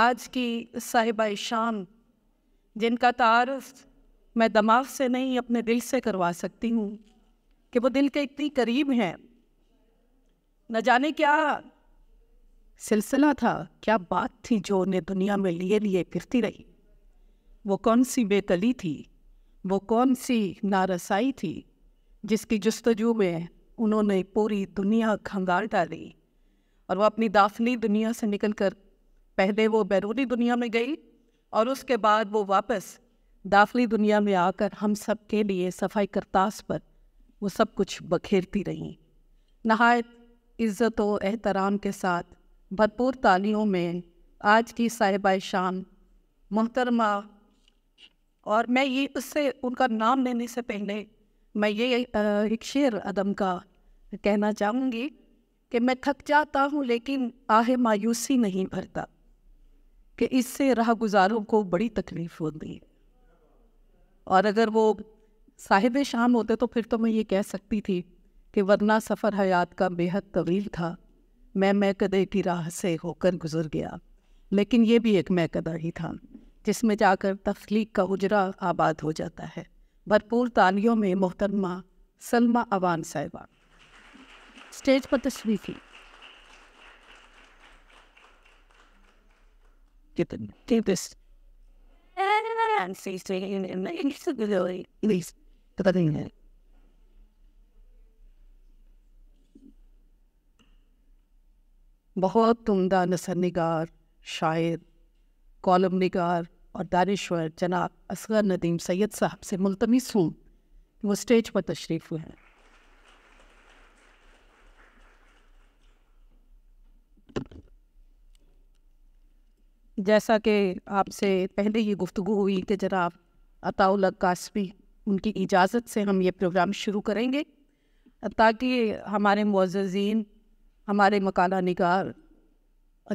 आज की साहिबा शान जिनका तारफ मैं दमाग से नहीं अपने दिल से करवा सकती हूँ कि वो दिल के इतनी करीब हैं न जाने क्या सिलसिला था क्या बात थी जो उन्हें दुनिया में लिए लिए फिरती रही वो कौन सी बेतली थी वो कौन सी नारसाई थी जिसकी जस्तजू में उन्होंने पूरी दुनिया खंगाल डाली और वो अपनी दाफनी दुनिया से निकल कर पहले वो बैरूनी दुनिया में गई और उसके बाद वो वापस दाखिली दुनिया में आकर हम सब के लिए सफाई करतास पर वो सब कुछ बखेरती रहीं नहायत इज़्ज़त व एहतराम के साथ भरपूर तालियों में आज की साहिबा शान मोहतरमा और मैं ये उससे उनका नाम लेने से पहले मैं ये एक शेर अदम का कहना चाहूँगी कि मैं थक जाता हूँ लेकिन आहे मायूसी नहीं भरता कि इससे राह गुजारों को बड़ी तकलीफ होती है और अगर वो साहिब शाम होते तो फिर तो मैं ये कह सकती थी कि वरना सफ़र हयात का बेहद तवील था मैं मैकदे की राह से होकर गुजर गया लेकिन ये भी एक मैकदा ही था जिसमें जाकर तख्लीक का उजरा आबाद हो जाता है भरपूर तालियों में मोहतरमा सलमा अवान साहिबा स्टेज पर तशरीफी get the get this and see and and make stability at least to the thing. बहुत उमदा नसर निगार शायर कॉलम निगार और दानश्वर जनाब असगर नदीम सैयद साहब से मुलतमी हूँ वो स्टेज पर तशरीफ़ हुए हैं जैसा कि आपसे पहले ये गुफ्तु हुई कि जनाब अताउल कासमी उनकी इजाज़त से हम ये प्रोग्राम शुरू करेंगे ताकि हमारे मोज़ीन हमारे मकाना निगार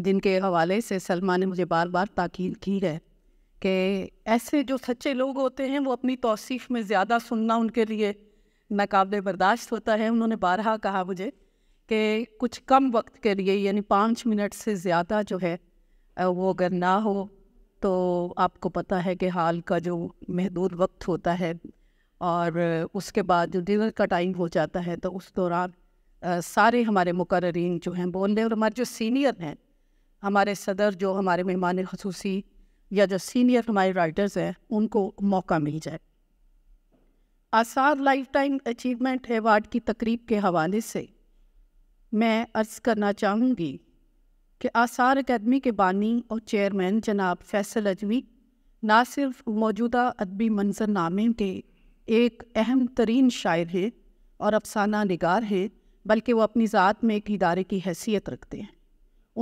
जिनके हवाले से सलमा ने मुझे बार बार ताकीद की है कि ऐसे जो सच्चे लोग होते हैं वो अपनी तोसीफ़ में ज़्यादा सुनना उनके लिए नाकबले बर्दाश्त होता है उन्होंने बारहा कहा मुझे कि कुछ कम वक्त के लिए यानी पाँच मिनट से ज़्यादा जो है वो अगर ना हो तो आपको पता है कि हाल का जो महदूद वक्त होता है और उसके बाद जो डिनर का टाइम हो जाता है तो उस दौरान सारे हमारे मुकर्रीन जो हैं बोलने और हमारे जो सीनियर हैं हमारे सदर जो हमारे मेहमान खसूसी या जो सीनियर हमारे राइटर्स हैं उनको मौका मिल जाए आसार लाइफ टाइम अचीवमेंट एवार्ड की तकरीब के हवाले से मैं अर्ज़ करना चाहूँगी कि आसार अकेदमी के बानी और चेयरमैन जनाब फैसल अजमी ना सिर्फ मौजूदा अदबी मंजरनामे के एक अहम तरीन शायर हैं और अफसाना नगार हैं बल्कि वह अपनी ज़ात में एक इदारे की हैसियत रखते हैं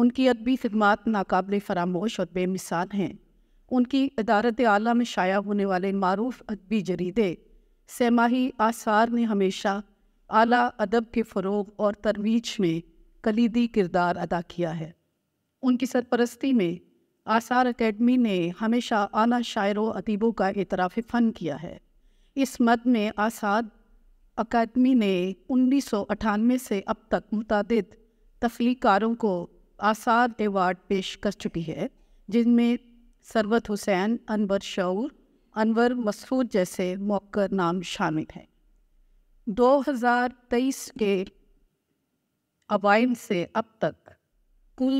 उनकी अदबी खदमात नाकबले फरामोश और बेमिसाल हैं उनकी अदारत आला में शाया होने वाले मरूफ अदबी जरीदे सेमाही आसार ने हमेशा आला अदब के फ़रोग और तरवीज में कलीदी किरदार अदा किया है उनकी सरपरस्ती में आसार अकेडमी ने हमेशा आला शायर अदीबों का एतराफ़ फ़न किया है इस मद में आसाद अकादमी ने उन्नीस सौ अठानवे से अब तक मुतद तख्लीकारों को आसाद एवार्ड पेश कर चुकी है जिनमें सरवत हुसैन अनवर शौर अनवर मसरूद जैसे मौकर नाम शामिल हैं 2023 के अवाइन से अब तक कुल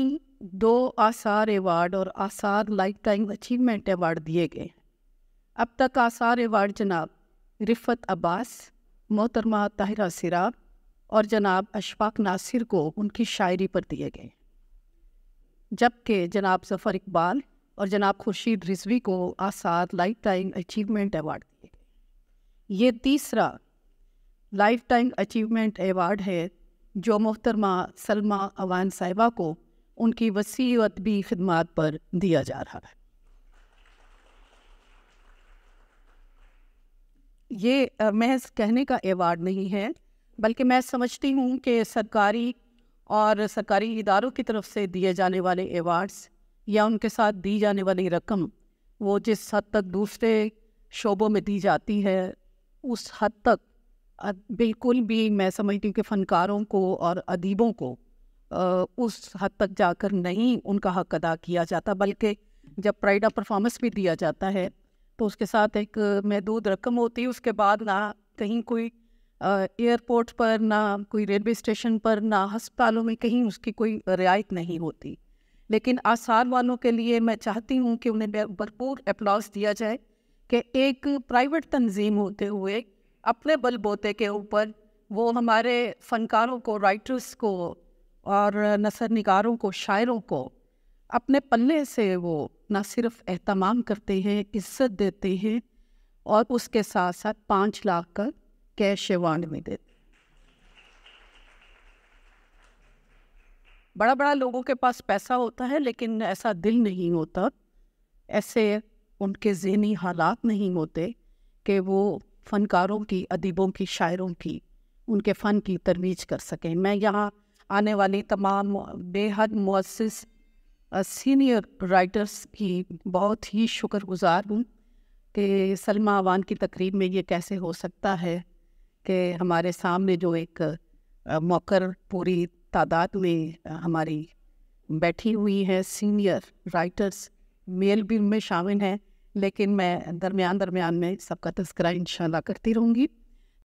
दो आसार एवार्ड और आसार लाइफ टाइम अचीवमेंट एवार्ड दिए गए अब तक आसार एवार्ड जनाब रिफत अब्बास मोहतरमा ताहिरा सिराब और जनाब अशफाक नासिर को उनकी शायरी पर दिए गए जबकि जनाब जफ़र इकबाल और जनाब खुर्शीद रिजवी को आसार लाइफ टाइम अचीवमेंट एवार्ड दिए गए ये तीसरा लाइफ टाइम अचीवमेंट एवार्ड है जो मोहतरमा सलमा अवान साहिबा को उनकी वसी अदबी खदमात पर दिया जा रहा है ये महज कहने का एवार्ड नहीं है बल्कि मैं समझती हूँ कि सरकारी और सरकारी इदारों की तरफ से दिए जाने वाले एवार्ड्स या उनके साथ दी जाने वाली रकम वो जिस हद तक दूसरे शोबों में दी जाती है उस हद तक बिल्कुल भी मैं समझती हूँ कि फ़नकारों को और अदीबों को उस हद तक जाकर नहीं उनका हक अदा किया जाता बल्कि जब प्राइड ऑफ परफॉर्मेंस भी दिया जाता है तो उसके साथ एक महदूद रकम होती है उसके बाद ना कहीं कोई एयरपोर्ट पर ना कोई रेलवे स्टेशन पर ना हस्पतालों में कहीं उसकी कोई रियायत नहीं होती लेकिन आसार वालों के लिए मैं चाहती हूँ कि उन्हें भरपूर अप्लास दिया जाए कि एक प्राइवेट तंजीम होते हुए अपने बलबोते के ऊपर वो हमारे फ़नकारों को राइटर्स को और नसर निगारों को शायरों को अपने पल्ले से वो न सिर्फ एहतमाम करते हैं इज्जत देते हैं और उसके साथ साथ पाँच लाख का कैश एवॉर्ड में देते बड़ा बड़ा लोगों के पास पैसा होता है लेकिन ऐसा दिल नहीं होता ऐसे उनके जहनी हालात नहीं होते कि वो फ़नकारों की अदीबों की शायरों की उनके फ़न की तरवीज कर सकें मैं यहाँ आने वाली तमाम बेहद मुसस सीनियर राइटर्स की बहुत ही शुक्रगुजार हूँ कि सलमा अवान की तकरीब में ये कैसे हो सकता है कि हमारे सामने जो एक मौकर पूरी तादाद में हमारी बैठी हुई है सीनियर राइटर्स मेल भी उनमें शामिल हैं लेकिन मैं दरमियान दरमियान में सबका तस्करा इन करती रहूँगी